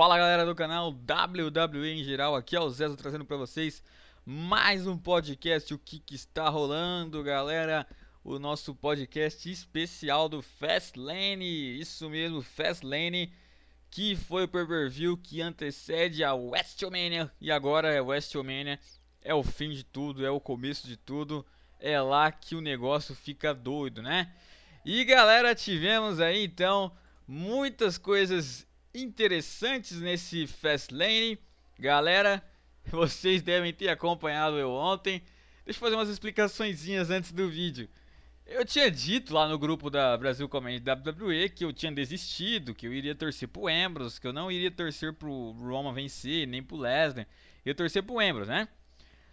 Fala galera do canal WWE em geral, aqui é o Zezo trazendo para vocês mais um podcast, o que, que, está rolando galera, o nosso podcast especial do Fastlane, isso mesmo, Fastlane, que foi o pay-per-view que antecede a WrestleMania, e agora é WrestleMania, é o fim de tudo, é o começo de tudo, é lá que o negócio fica doido, né? E galera, tivemos aí então muitas coisas interessantes nesse Fastlane. Galera, vocês devem ter acompanhado eu ontem. Deixa eu fazer umas explicaçõezinhas antes do vídeo. Eu tinha dito lá no grupo da Brasil Comedy WWE que eu tinha desistido, que eu iria torcer pro Ambrose, que eu não iria torcer pro Roma vencer, nem pro Lesnar. Eu torcer pro Ambrose, né?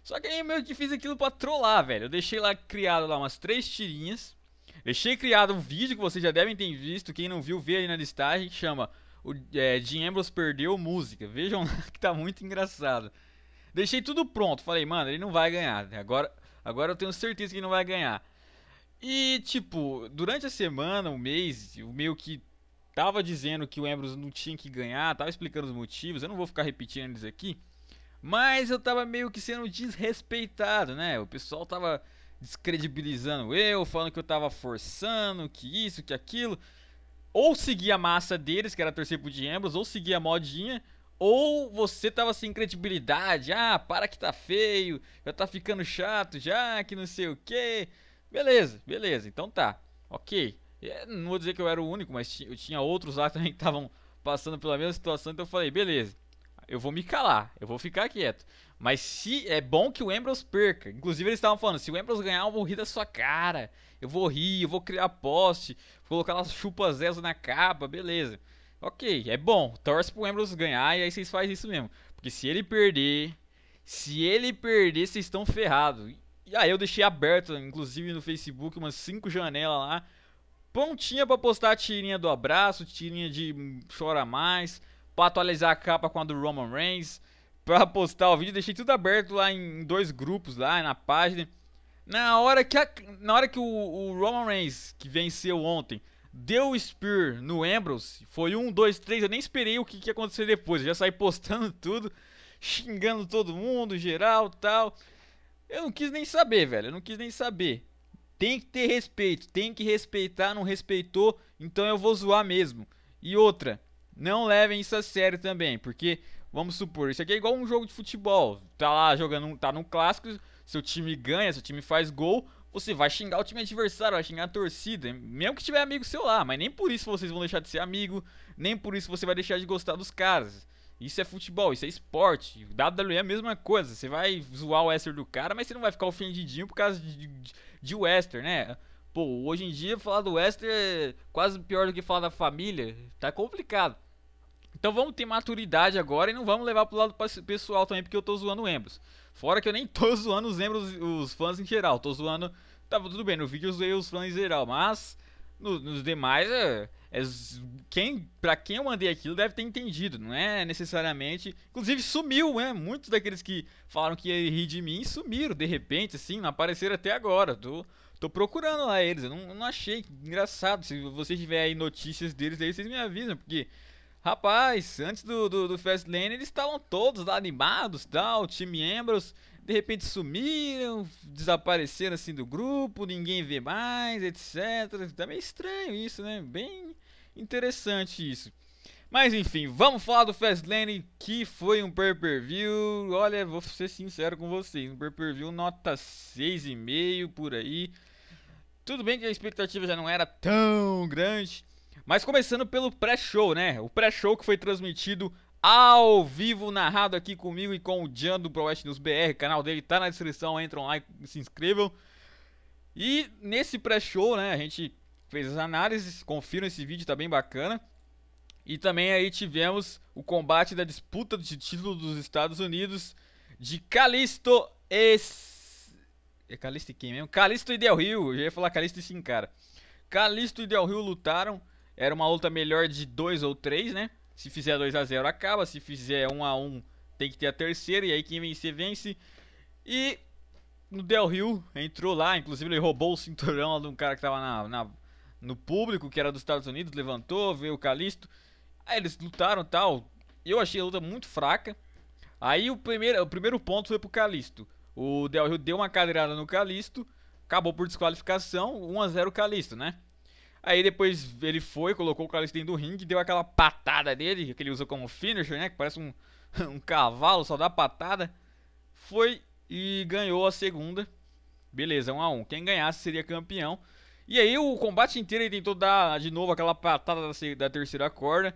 Só que aí eu fiz aquilo pra trollar, velho. Eu deixei lá criado lá umas três tirinhas. Deixei criado um vídeo que vocês já devem ter visto. Quem não viu, vê aí na listagem, que chama o é, Jim Ambrose perdeu música. Vejam que tá muito engraçado. Deixei tudo pronto. Falei, mano, ele não vai ganhar. Agora, agora eu tenho certeza que ele não vai ganhar. E, tipo, durante a semana, o um mês, o meio que tava dizendo que o Ambrose não tinha que ganhar, tava explicando os motivos, eu não vou ficar repetindo eles aqui. Mas eu tava meio que sendo desrespeitado, né? O pessoal tava descredibilizando eu, falando que eu tava forçando, que isso, que aquilo ou seguir a massa deles, que era torcer pro Diembros, ou seguir a modinha, ou você tava sem credibilidade, ah, para que tá feio, já tá ficando chato já, que não sei o que. Beleza, beleza, então tá, ok. É, não vou dizer que eu era o único, mas eu tinha outros lá também que estavam passando pela mesma situação, então eu falei, beleza eu vou me calar, eu vou ficar quieto. Mas se é bom que o Ambrose perca. Inclusive eles estavam falando, se o Ambrose ganhar, eu vou rir da sua cara. Eu vou rir, eu vou criar poste, vou colocar lá chupas zezo na capa, beleza. Ok, é bom. Torce pro Ambrose ganhar e aí vocês fazem isso mesmo. Porque se ele perder, se ele perder, vocês estão ferrados. E aí eu deixei aberto, inclusive no Facebook, umas 5 janelas lá. Pontinha pra postar tirinha do abraço, tirinha de hum, chora mais para atualizar a capa com a do Roman Reigns, para postar o vídeo, deixei tudo aberto lá em dois grupos lá na página. Na hora que a, na hora que o, o, Roman Reigns que venceu ontem deu o spear no Ambrose, foi um, dois, três, eu nem esperei o que, que ia acontecer depois, eu já saí postando tudo, xingando todo mundo, geral, tal. Eu não quis nem saber, velho, eu não quis nem saber. Tem que ter respeito, tem que respeitar, não respeitou, então eu vou zoar mesmo. E outra, não levem isso a sério também, porque vamos supor, isso aqui é igual um jogo de futebol. Tá lá jogando, tá num clássico, seu time ganha, seu time faz gol, você vai xingar o time adversário, vai xingar a torcida, mesmo que tiver amigo seu lá, mas nem por isso vocês vão deixar de ser amigo, nem por isso você vai deixar de gostar dos caras. Isso é futebol, isso é esporte. WWE é a mesma coisa. Você vai zoar o Wester do cara, mas você não vai ficar ofendidinho por causa de, de, de Wester, né? Pô, hoje em dia falar do Wester é quase pior do que falar da família. Tá complicado. Então vamos ter maturidade agora e não vamos levar pro lado pessoal também, porque eu tô zoando o Embros. Fora que eu nem tô zoando os embros os fãs em geral. Tô zoando. Tava tudo bem, no vídeo eu zoei os fãs em geral, mas no, nos demais é, é, quem para quem eu mandei aquilo deve ter entendido, não é necessariamente. Inclusive sumiu, né? Muitos daqueles que falaram que ia rir de mim sumiram de repente, assim, não apareceram até agora. Tô, tô procurando lá eles, eu não, não achei engraçado. Se você tiver aí notícias deles aí, vocês me avisam, porque Rapaz, antes do, do, do Fastlane eles estavam todos lá animados, tal, time membros De repente sumiram, desapareceram assim do grupo, ninguém vê mais, etc. Tá meio estranho isso, né? Bem interessante isso. Mas enfim, vamos falar do Fastlane, que foi um pay-per-view. Olha, vou ser sincero com vocês, um pay-per-view nota 6,5 por aí. Tudo bem que a expectativa já não era tão grande, mas começando pelo pré-show, né? O pré-show que foi transmitido ao vivo, narrado aqui comigo e com o Jan do ProWest News BR. O canal dele tá na descrição, entram lá e se inscrevam. E nesse pré-show, né, a gente fez as análises, confiram esse vídeo, tá bem bacana. E também aí tivemos o combate da disputa de título dos Estados Unidos de Calisto e... É Calisto e quem mesmo? Calisto e Del Rio, eu ia falar Calisto e Sin Cara. Calisto e Del Rio lutaram era uma luta melhor de 2 ou 3, né? Se fizer 2 a 0 acaba, se fizer 1 a 1 tem que ter a terceira e aí quem vencer vence. E no Del Rio entrou lá, inclusive ele roubou o cinturão de um cara que tava na, na, no público, que era dos Estados Unidos, levantou, veio o Calisto. Aí eles lutaram tal. Eu achei a luta muito fraca. Aí o primeiro, o primeiro ponto foi pro Calisto. O Del Rio deu uma cadeirada no Calisto, acabou por desqualificação, 1 a 0 Calisto, né? Aí depois ele foi, colocou o Kalisto dentro do ringue, deu aquela patada dele, que ele usa como finisher, né? Que parece um, um cavalo, só dá patada. Foi e ganhou a segunda. Beleza, 1 um a 1 um. Quem ganhasse seria campeão. E aí o combate inteiro ele tentou dar de novo aquela patada da, terceira corda.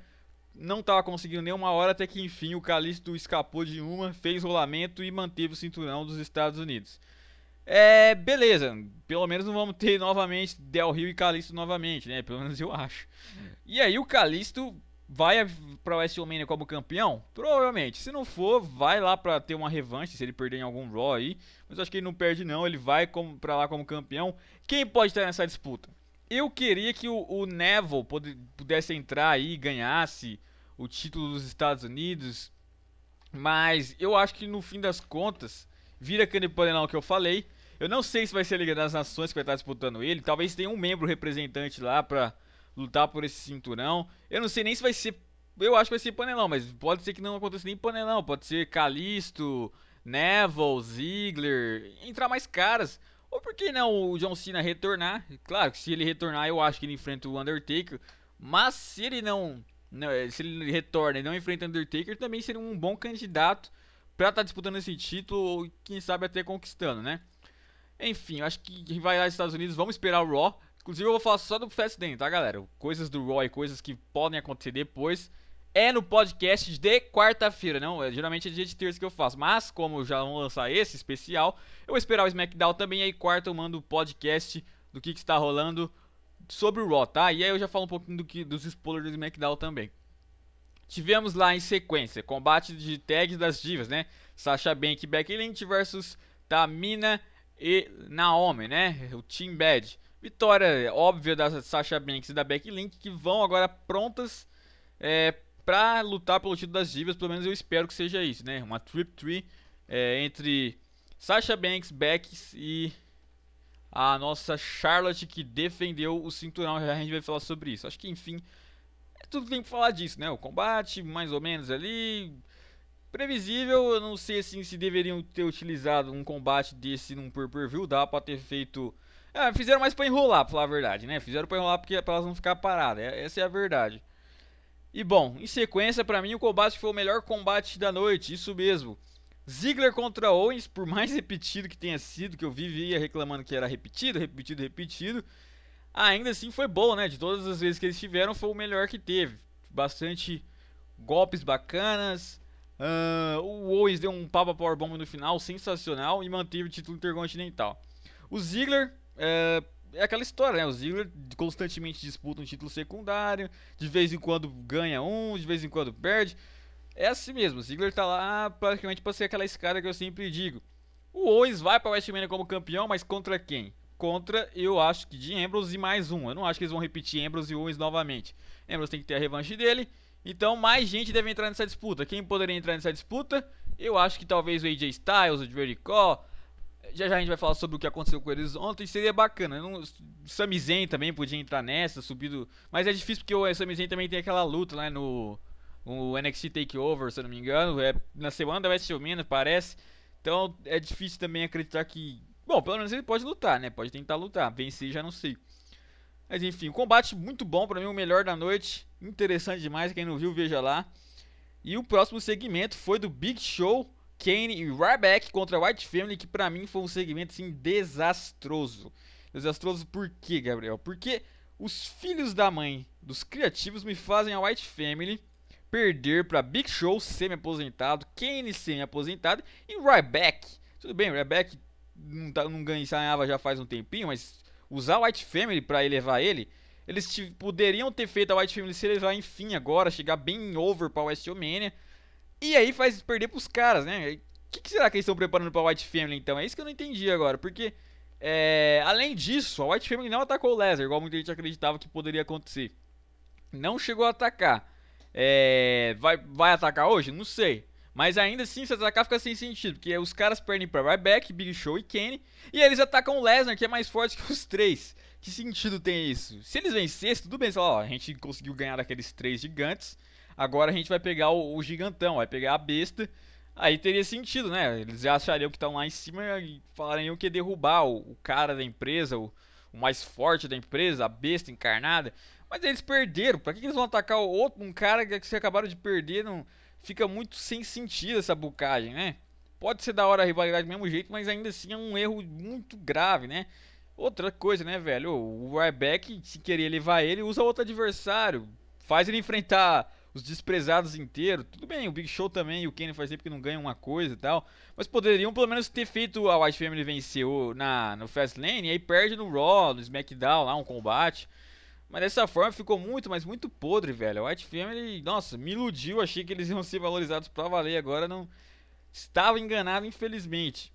Não tava conseguindo nenhuma hora, até que enfim o Calisto escapou de uma, fez rolamento e manteve o cinturão dos Estados Unidos. É, beleza. Pelo menos não vamos ter novamente Del Rio e Calisto novamente, né? Pelo menos eu acho. E aí o Calisto vai para O. WrestleMania como campeão? Provavelmente. Se não for, vai lá para ter uma revanche, se ele perder em algum Raw aí. Mas acho que ele não perde não, ele vai para lá como campeão. Quem pode estar nessa disputa? Eu queria que o, o Neville pudesse entrar aí e ganhasse o título dos Estados Unidos. Mas eu acho que no fim das contas vira aquele panelão que eu falei. Eu não sei se vai ser a Liga das Nações que vai estar disputando ele. Talvez tenha um membro representante lá pra lutar por esse cinturão. Eu não sei nem se vai ser. Eu acho que vai ser panelão, mas pode ser que não aconteça nem panelão. Pode ser Calisto, Neville, Ziggler, entrar mais caras. Ou por que não o John Cena retornar? Claro que se ele retornar, eu acho que ele enfrenta o Undertaker. Mas se ele não né, se ele retorna e não enfrenta o Undertaker, também seria um bom candidato pra estar tá disputando esse título ou quem sabe até conquistando, né? Enfim, acho que vai lá nos Estados Unidos, vamos esperar o Raw. Inclusive eu vou falar só do Fastlane, tá galera? Coisas do Raw e coisas que podem acontecer depois é no podcast de quarta-feira, não? É, geralmente é dia de terça que eu faço, mas como já vão lançar esse especial, eu vou esperar o SmackDown também, aí quarta eu mando o podcast do que, que está rolando sobre o Raw, tá? E aí eu já falo um pouquinho do que, dos spoilers do SmackDown também. Tivemos lá em sequência combate de tags das divas, né? Sasha Banks e Becky Lynch versus Tamina e Naomi, né? O Team Bad. Vitória óbvia da Sasha Banks e da Becky Lynch que vão agora prontas é, para lutar pelo título das divas. Pelo menos eu espero que seja isso, né? Uma trip tree é, entre Sasha Banks, Becky e a nossa Charlotte que defendeu o cinturão. Já a gente vai falar sobre isso. Acho que enfim tudo tem que falar disso, né? O combate, mais ou menos ali. Previsível, eu não sei assim, se deveriam ter utilizado um combate desse num pay-per-view, dá pra ter feito. Ah, fizeram mais pra enrolar, pra falar a verdade, né? Fizeram pra enrolar porque pra elas não ficar paradas, é, essa é a verdade. E bom, em sequência, para mim o combate foi o melhor combate da noite, isso mesmo. Ziggler contra Owens, por mais repetido que tenha sido, que eu vivia reclamando que era repetido, repetido, repetido, Ainda assim foi bom, né? De todas as vezes que eles tiveram, foi o melhor que teve. Bastante golpes bacanas. Uh, o Owens deu um Papa Powerbomb no final, sensacional, e manteve o título intercontinental. O Ziggler, uh, é aquela história, né? O Ziggler constantemente disputa um título secundário, de vez em quando ganha um, de vez em quando perde. É assim mesmo, o Ziggler tá lá praticamente para ser aquela escada que eu sempre digo. O Owens vai para Westmania como campeão, mas contra quem? contra, eu acho que de Ambrose e mais um. Eu não acho que eles vão repetir Ambrose e Owens novamente. Ambrose tem que ter a revanche dele. Então, mais gente deve entrar nessa disputa. Quem poderia entrar nessa disputa? Eu acho que talvez o AJ Styles, o Jericho. Já já a gente vai falar sobre o que aconteceu com eles ontem. Seria bacana. não, Sami Zayn também podia entrar nessa, subido. Mas é difícil porque o é, Sami Zayn também tem aquela luta lá né, no, no NXT Takeover, se eu não me engano. É na semana da WrestleMania, parece. Então é difícil também acreditar que Bom, pelo menos ele pode lutar, né? Pode tentar lutar. Vencer já não sei. Mas enfim, combate muito bom para mim, o melhor da noite. Interessante demais, quem não viu, veja lá. E o próximo segmento foi do Big Show, Kane e Ryback contra White Family, que para mim foi um segmento assim desastroso. Desastroso por quê, Gabriel? Porque os filhos da mãe dos criativos me fazem a White Family perder para Big Show semi-aposentado, Kane semi-aposentado e Ryback. Tudo bem, Ryback não, tá, não ganhava já faz um tempinho, mas usar a White Family para elevar ele, eles poderiam ter feito a White Family se elevar enfim agora, chegar bem over pra Westmania. E aí faz perder pros caras, né? O que, que, será que eles estão preparando pra White Family então? É isso que eu não entendi agora, porque é, além disso, a White Family não atacou o Lesnar, igual muita gente acreditava que poderia acontecer. Não chegou a atacar. É, vai, vai atacar hoje? Não sei. Mas ainda assim, se atacar fica sem sentido, porque os caras perdem pra Ryback, Big Show e Kenny, e eles atacam o Lesnar, que é mais forte que os três. Que sentido tem isso? Se eles vencessem, tudo bem, sei lá, ó, a gente conseguiu ganhar daqueles três gigantes, agora a gente vai pegar o, o gigantão, vai pegar a besta, aí teria sentido, né? Eles achariam que estão lá em cima e falariam que derrubar o, o cara da empresa, o, o mais forte da empresa, a besta encarnada. Mas eles perderam. Pra que eles vão atacar o outro, um cara que vocês acabaram de perder? Não fica muito sem sentido essa bucagem, né? Pode ser da hora a rivalidade do mesmo jeito, mas ainda assim é um erro muito grave, né? Outra coisa, né, velho? O Ryback, se querer levar ele, usa outro adversário. Faz ele enfrentar os desprezados inteiros. Tudo bem, o Big Show também e o Kenny faz tempo que não ganha uma coisa e tal. Mas poderiam pelo menos ter feito a White Family vencer na, no Fastlane e aí perde no Raw, no SmackDown lá, um combate. Mas dessa forma ficou muito, mas muito podre, velho. A White Family, nossa, me iludiu. Achei que eles iam ser valorizados pra valer. Agora não. Estava enganado, infelizmente.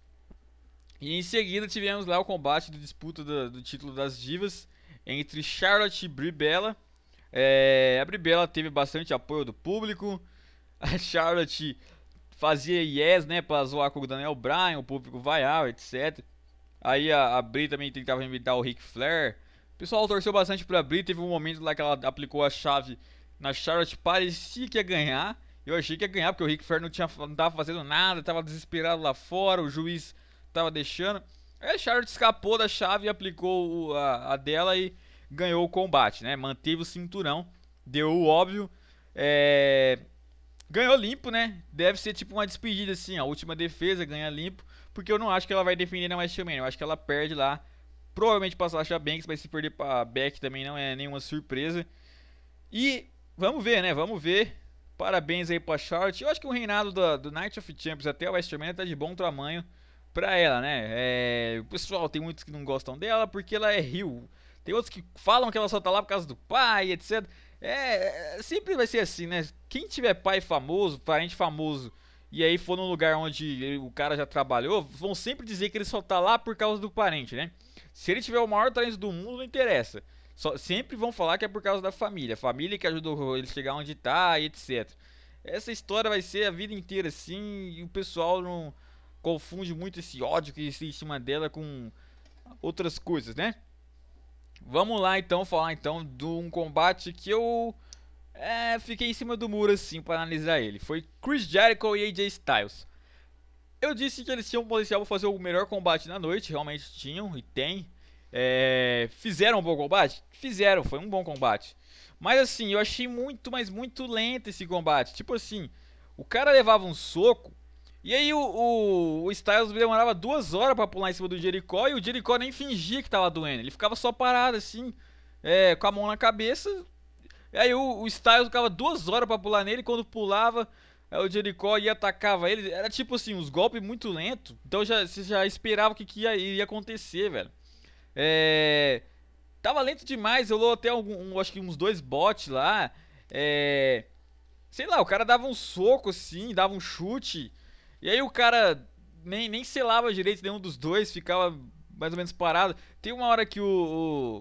E em seguida tivemos lá o combate do disputa do, do título das divas entre Charlotte e Brie Bella. É, a Brie Bella teve bastante apoio do público. A Charlotte fazia yes, né, pra zoar com o Daniel Bryan, o público vaiava, etc. Aí a, a também tentava imitar o Ric Flair pessoal torceu bastante para abrir, teve um momento lá que ela aplicou a chave na Charlotte, parecia que ia ganhar. Eu achei que ia ganhar, porque o Rick Flair não, tinha, não tava fazendo nada, tava desesperado lá fora, o juiz tava deixando. Aí a Charlotte escapou da chave e aplicou a, a dela e ganhou o combate, né? Manteve o cinturão, deu o óbvio. É... Ganhou limpo, né? Deve ser tipo uma despedida, assim, a última defesa, ganha limpo. Porque eu não acho que ela vai defender na WrestleMania, eu acho que ela perde lá provavelmente para Sasha Banks, mas se perder para Beck também não é nenhuma surpresa. E vamos ver, né? Vamos ver. Parabéns aí para Charlotte. Eu acho que o reinado do, do Night of Champions até o WrestleMania tá de bom tamanho para ela, né? É, o pessoal tem muitos que não gostam dela porque ela é rio Tem outros que falam que ela só tá lá por causa do pai, etc. É, é, sempre vai ser assim, né? Quem tiver pai famoso, parente famoso, e aí for num lugar onde o cara já trabalhou, vão sempre dizer que ele só tá lá por causa do parente, né? Se ele tiver o maior talento do mundo, não interessa. Só, sempre vão falar que é por causa da família. Família que ajudou ele chegar onde está e etc. Essa história vai ser a vida inteira assim. E o pessoal não confunde muito esse ódio que existe em cima dela com outras coisas, né? Vamos lá então falar então de um combate que eu é, fiquei em cima do muro assim para analisar ele. Foi Chris Jericho e AJ Styles. Eu disse que eles tinham potencial para fazer o melhor combate na noite, realmente tinham e tem. É, fizeram um bom combate? Fizeram, foi um bom combate. Mas assim, eu achei muito, mas muito lento esse combate. Tipo assim, o cara levava um soco, e aí o, o, o Styles demorava duas horas para pular em cima do Jericó, e o Jericó nem fingia que tava doendo. Ele ficava só parado assim, é, com a mão na cabeça. E aí o, o Styles ficava duas horas para pular nele, quando pulava, o Jericó ia atacava ele. Era tipo assim, uns golpes muito lento. Então já, você já esperava o que, que ia, acontecer, velho. É. Tava lento demais, eu até algum, um, acho que uns dois bots lá. É. Sei lá, o cara dava um soco assim, dava um chute. E aí o cara nem, nem selava direito nenhum dos dois, ficava mais ou menos parado. Tem uma hora que o.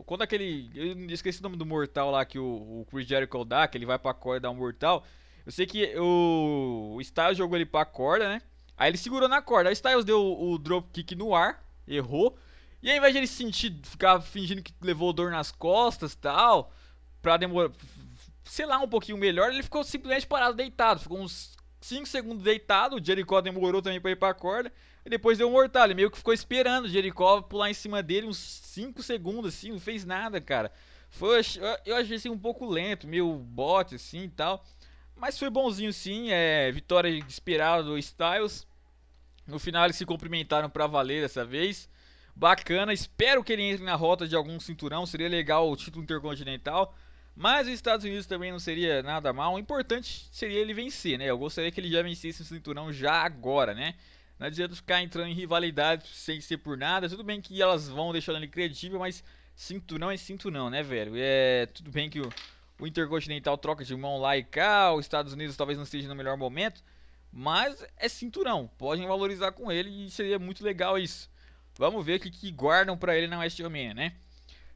o quando aquele. Eu esqueci o nome do mortal lá que o, o Chris Jericho dá, que ele vai pra corda e dá um mortal. Eu sei que o Styles jogou ele pra corda, né? Aí ele segurou na corda. Aí Styles deu o, dropkick no ar, errou. E ao invés de ele sentir, ficar fingindo que levou dor nas costas e tal, pra demorar, sei lá, um pouquinho melhor, ele ficou simplesmente parado, deitado. Ficou uns 5 segundos deitado. O Jericó demorou também pra ir pra corda. E depois deu um mortal. Ele meio que ficou esperando o Jericó pular em cima dele uns 5 segundos, assim, não fez nada, cara. Foi, eu achei assim, um pouco lento, meio bot assim e tal. Mas foi bonzinho sim, é, vitória esperada do Styles. No final eles se cumprimentaram para valer dessa vez. Bacana, espero que ele entre na rota de algum cinturão, seria legal o título intercontinental. Mas os Estados Unidos também não seria nada mal. O importante seria ele vencer, né? Eu gostaria que ele já vencesse o cinturão já agora, né? Não adianta ficar entrando em rivalidade sem ser por nada. Tudo bem que elas vão deixando ele credível, mas cinturão é cinturão, né, velho? É, tudo bem que o o Intercontinental troca de mão lá e cá, os Estados Unidos talvez não esteja no melhor momento, mas é cinturão, podem valorizar com ele e seria muito legal isso. Vamos ver o que, que guardam para ele na WrestleMania, né?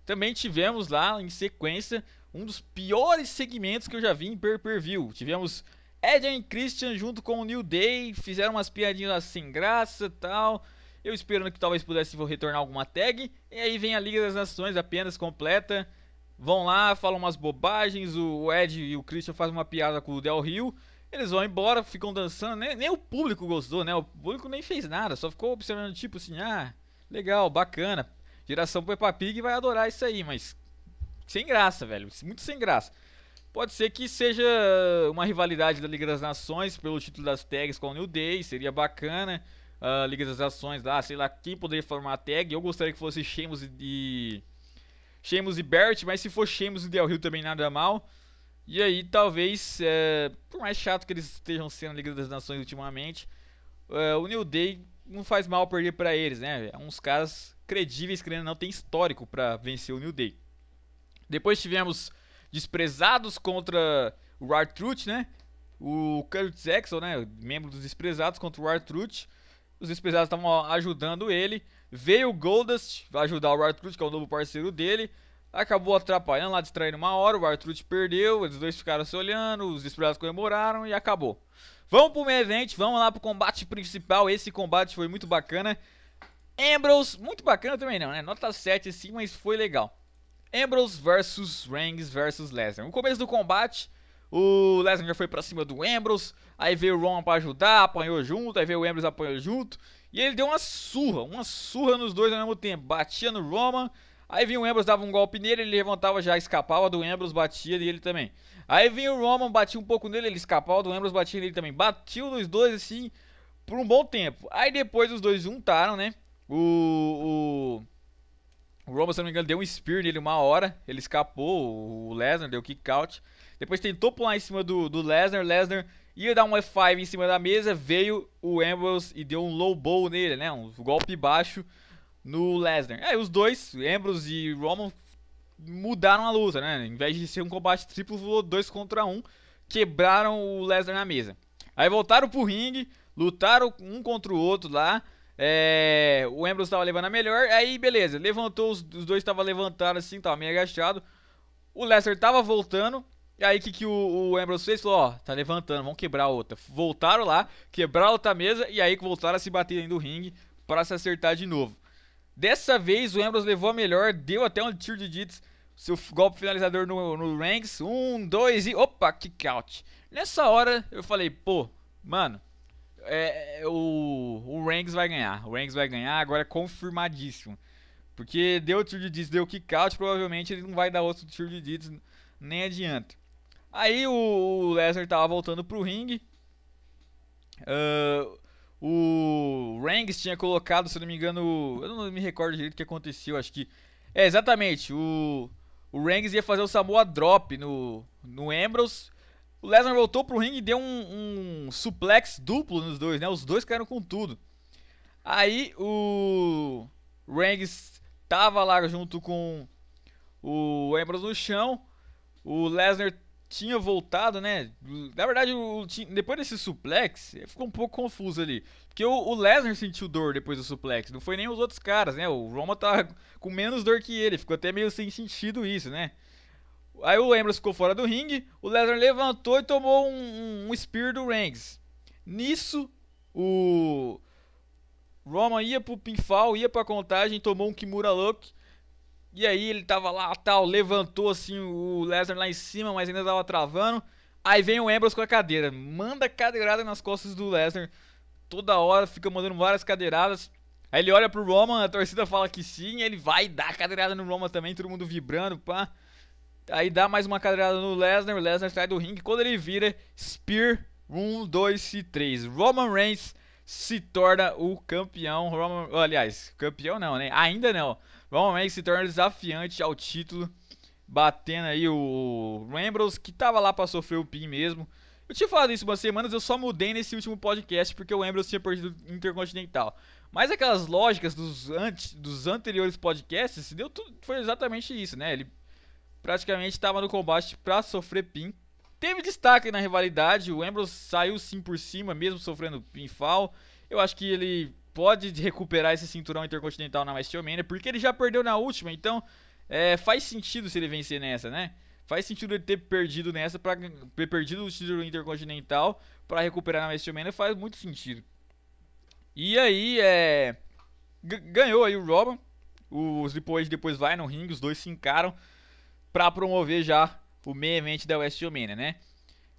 Também tivemos lá em sequência um dos piores segmentos que eu já vi em per per view Tivemos Edge e Christian junto com o New Day, fizeram umas piadinhas assim, sem graça tal. Eu esperando que talvez pudesse retornar alguma tag. E aí vem a Liga das Nações apenas completa vão lá, falam umas bobagens, o Ed e o Christian fazem uma piada com o Del Rio, eles vão embora, ficam dançando, nem, nem o público gostou, né? O público nem fez nada, só ficou observando, tipo assim, ah, legal, bacana. Geração Peppa Pig vai adorar isso aí, mas sem graça, velho, muito sem graça. Pode ser que seja uma rivalidade da Liga das Nações pelo título das tags com o New Day, seria bacana. Uh, Liga das Nações lá, sei lá, quem poderia formar a tag. Eu gostaria que fosse Sheamus e, Sheamus e Bert, mas se for Sheamus e Del Rio também nada mal. E aí, talvez, é, por mais chato que eles estejam sendo na Liga das Nações ultimamente, é, o New Day não faz mal perder para eles, né? É uns caras credíveis que ainda não tem histórico para vencer o New Day. Depois tivemos Desprezados contra o Artruth, né? O Curtis Axel, né? Membro dos Desprezados contra o Artruth. Os especialistas estavam ajudando ele. Veio o Goldust, vai ajudar o Artruth, que é o novo parceiro dele. Acabou atrapalhando lá, distraindo uma hora. O Artruth perdeu, os dois ficaram se olhando. Os especialistas comemoraram e acabou. Vamos pro main event, vamos lá pro combate principal. Esse combate foi muito bacana. Ambrose, muito bacana também não, né? Nota 7 sim, mas foi legal. Ambrose versus Reigns versus Lesnar. No começo do combate, o Lesnar foi para cima do Ambrose. Aí veio o Roman para ajudar, apanhou junto. Aí veio o Ambrose, apanhou junto. E ele deu uma surra, uma surra nos dois ao mesmo tempo. Batia no Roman. Aí vinha o Ambrose, dava um golpe nele, ele levantava já, escapava do Ambrose, batia nele também. Aí vinha o Roman, batia um pouco nele, ele escapava do Ambrose, batia nele também. Batiu nos dois assim por um bom tempo. Aí depois os dois juntaram, né? O, o, o Roman, se não me engano, deu um spear nele uma hora, ele escapou, o Lesnar deu kick out. Depois tentou pular em cima do, do Lesnar. Lesnar ia dar um F5 em cima da mesa. Veio o Ambrose e deu um low blow nele, né? Um golpe baixo no Lesnar. Aí é, os dois, Ambrose e Roman, mudaram a luta, né? Em vez de ser um combate triplo, voou dois contra um. Quebraram o Lesnar na mesa. Aí voltaram pro ringue, lutaram um contra o outro lá. É, o Ambrose estava levando a melhor, aí beleza, levantou, os, os dois estavam levantados assim, tava meio agachado. O Lesnar tava voltando, e aí, o que, que o, o Ambrose fez? Falou, ó, tá levantando, vamos quebrar outra. Voltaram lá, quebraram outra mesa e aí voltaram a se bater dentro do ringue para se acertar de novo. Dessa vez, o Ambrose levou a melhor, deu até um tiro de dits, seu golpe finalizador no, no ranks. Um, dois e... Opa, kick out. Nessa hora, eu falei, pô, mano, é, é o, o Ranks vai ganhar. O Ranks vai ganhar, agora é confirmadíssimo. Porque deu o tiro de Jits, deu kick out, provavelmente ele não vai dar outro tiro de Jits, nem adianta. Aí o Lesnar tava voltando pro ringue. Uh, o Rangs tinha colocado, se não me engano, eu não me recordo direito o que aconteceu, acho que. É, exatamente. O, o Rangs ia fazer o Samoa Drop no, no Ambrose. O Lesnar voltou pro ringue e deu um, um suplex duplo nos dois, né? Os dois caíram com tudo. Aí o Rangs tava lá junto com o Ambrose no chão. O Lesnar tinha voltado, né? Na verdade, o, depois desse suplex, ficou um pouco confuso ali. Porque o, o Lesnar sentiu dor depois do suplex, não foi nem os outros caras, né? O Roma tá com menos dor que ele, ficou até meio sem sentido isso, né? Aí o Ambrose ficou fora do ringue, o Lesnar levantou e tomou um, um, Spear do Reigns. Nisso, o Roma ia pro pinfall, ia pra contagem, tomou um Kimura Lock e aí ele tava lá, tal, levantou assim o Lesnar lá em cima, mas ainda tava travando. Aí vem o Ambrose com a cadeira, manda cadeirada nas costas do Lesnar. Toda hora fica mandando várias cadeiradas. Aí ele olha pro Roman, a torcida fala que sim, ele vai dar cadeirada no Roman também, todo mundo vibrando, pá. Aí dá mais uma cadeirada no Lesnar, o Lesnar sai do ringue. Quando ele vira, Spear 1, 2 e 3. Roman Reigns se torna o campeão. Roman, aliás, campeão não, né? Ainda não. Vamos ver se torna desafiante ao título, batendo aí o Rambles, que tava lá para sofrer o pin mesmo. Eu tinha falado isso umas semanas, eu só mudei nesse último podcast porque o Ambrose tinha perdido Intercontinental. Mas aquelas lógicas dos, antes, dos anteriores podcasts, deu tudo, foi exatamente isso, né? Ele praticamente estava no combate para sofrer pin. Teve destaque na rivalidade, o Ambrose saiu sim por cima, mesmo sofrendo pinfall. Eu acho que ele pode recuperar esse cinturão intercontinental na WrestleMania, porque ele já perdeu na última, então é, faz sentido se ele vencer nessa, né? Faz sentido ele ter perdido nessa, pra, ter perdido o título intercontinental para recuperar na WrestleMania, faz muito sentido. E aí, é, ganhou aí o Roman, os depois depois vai no ringue, os dois se encaram para promover já o main event da WrestleMania, né?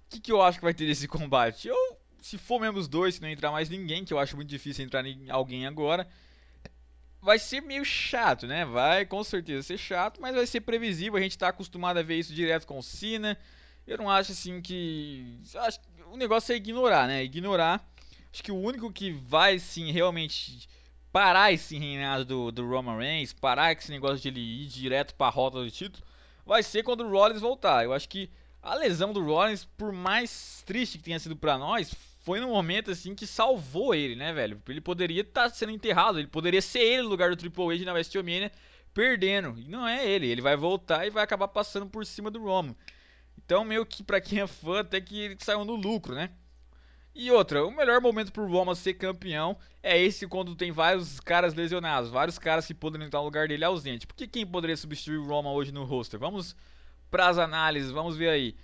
O que, que eu acho que vai ter desse combate? Eu se for menos dois, se não entrar mais ninguém, que eu acho muito difícil entrar em alguém agora, vai ser meio chato, né? Vai com certeza ser chato, mas vai ser previsível. A gente tá acostumado a ver isso direto com o Cena. Eu não acho assim que. Acho que o negócio é ignorar, né? Ignorar. Acho que o único que vai, sim, realmente parar esse reinado do, do Roman Reigns, parar esse negócio de ele ir direto pra rota do título, vai ser quando o Rollins voltar. Eu acho que a lesão do Rollins, por mais triste que tenha sido para nós, foi no momento assim que salvou ele, né, velho? Ele poderia estar tá sendo enterrado, ele poderia ser ele no lugar do Triple H na WrestleMania, perdendo. E não é ele, ele vai voltar e vai acabar passando por cima do Roman. Então, meio que pra quem é fã, até que ele saiu no lucro, né? E outra, o melhor momento pro Roman ser campeão é esse quando tem vários caras lesionados, vários caras que poderiam estar no lugar dele ausente. Porque quem poderia substituir o Roman hoje no roster? Vamos pras análises, vamos ver aí.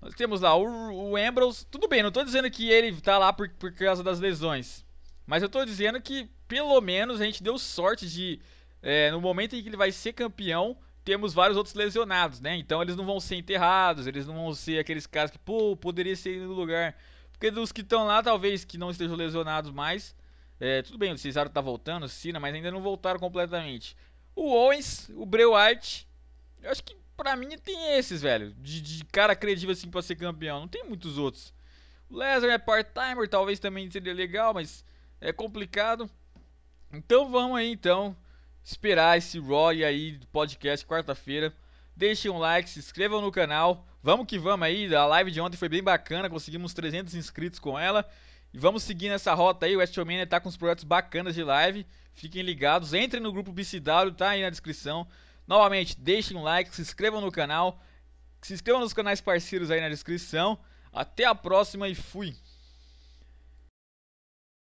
Nós temos lá o, o Ambrose. Tudo bem, não estou dizendo que ele está lá por, por causa das lesões. Mas eu estou dizendo que, pelo menos, a gente deu sorte de. É, no momento em que ele vai ser campeão, temos vários outros lesionados, né? Então eles não vão ser enterrados, eles não vão ser aqueles caras que, pô, poderia ser no lugar. Porque dos que estão lá, talvez que não estejam lesionados mais. É, tudo bem, o Cesaro tá voltando, o Cena, mas ainda não voltaram completamente. O Owens, o Bray Eu acho que pra mim tem esses, velho. De, de cara credível assim pra ser campeão. Não tem muitos outros. O Lesnar é part-timer, talvez também seria legal, mas é complicado. Então vamos aí então esperar esse Roy aí aí podcast quarta-feira. Deixem um like, se inscrevam no canal. Vamos que vamos aí. A live de ontem foi bem bacana, conseguimos 300 inscritos com ela. E vamos seguir nessa rota aí. O Westmania tá com uns projetos bacanas de live. Fiquem ligados, entrem no grupo BCW, tá aí na descrição. Novamente, deixem um like, se inscrevam no canal, se inscrevam nos canais parceiros aí na descrição. Até a próxima e fui!